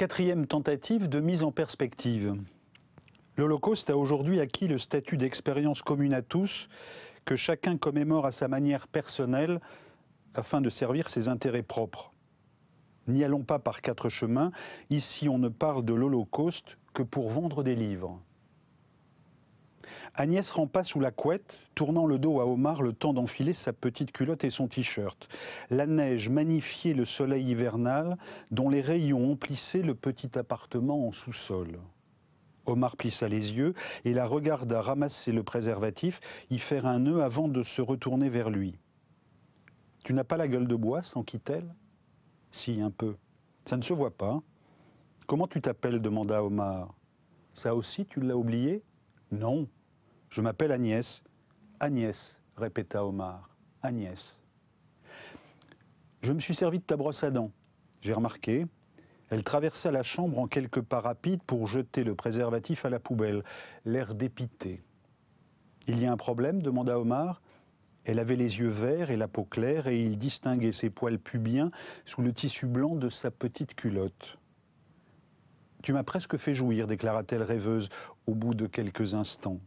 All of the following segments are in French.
Quatrième tentative de mise en perspective. L'Holocauste a aujourd'hui acquis le statut d'expérience commune à tous, que chacun commémore à sa manière personnelle afin de servir ses intérêts propres. N'y allons pas par quatre chemins, ici on ne parle de l'Holocauste que pour vendre des livres. Agnès rampa sous la couette, tournant le dos à Omar le temps d'enfiler sa petite culotte et son t-shirt. La neige magnifiait le soleil hivernal dont les rayons emplissaient le petit appartement en sous-sol. Omar plissa les yeux et la regarda ramasser le préservatif, y faire un nœud avant de se retourner vers lui. Tu n'as pas la gueule de bois, s'enquit-elle Si, un peu. Ça ne se voit pas. Comment tu t'appelles demanda Omar. Ça aussi, tu l'as oublié Non, je m'appelle Agnès. Agnès, répéta Omar. Agnès. Je me suis servi de ta brosse à dents, j'ai remarqué. Elle traversa la chambre en quelques pas rapides pour jeter le préservatif à la poubelle, l'air dépité. Il y a un problème demanda Omar. Elle avait les yeux verts et la peau claire, et il distinguait ses poils pubiens sous le tissu blanc de sa petite culotte. Tu m'as presque fait jouir, déclara-t-elle rêveuse au bout de quelques instants.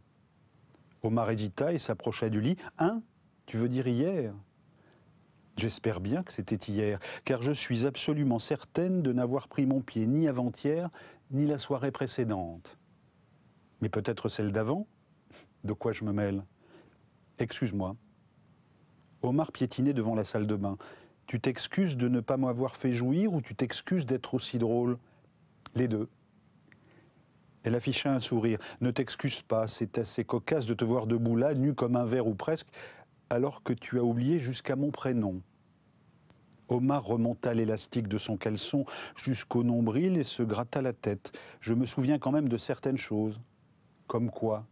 Omar hésita et s'approcha du lit. Hein Tu veux dire hier J'espère bien que c'était hier, car je suis absolument certaine de n'avoir pris mon pied ni avant-hier, ni la soirée précédente. Mais peut-être celle d'avant De quoi je me mêle Excuse-moi. Omar piétinait devant la salle de bain. Tu t'excuses de ne pas m'avoir fait jouir ou tu t'excuses d'être aussi drôle Les deux. Elle afficha un sourire. Ne t'excuse pas, c'est assez cocasse de te voir debout là, nu comme un verre ou presque, alors que tu as oublié jusqu'à mon prénom. Omar remonta l'élastique de son caleçon jusqu'au nombril et se gratta la tête. Je me souviens quand même de certaines choses. Comme quoi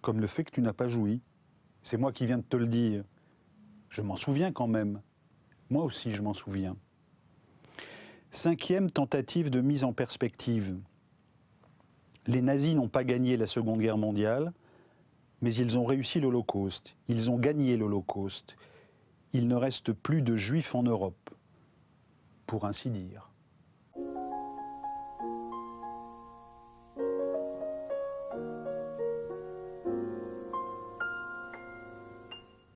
Comme le fait que tu n'as pas joui. C'est moi qui viens de te le dire. Je m'en souviens quand même. Moi aussi, je m'en souviens. Cinquième tentative de mise en perspective les nazis n'ont pas gagné la Seconde Guerre mondiale, mais ils ont réussi l'Holocauste. Ils ont gagné l'Holocauste. Il ne reste plus de juifs en Europe, pour ainsi dire.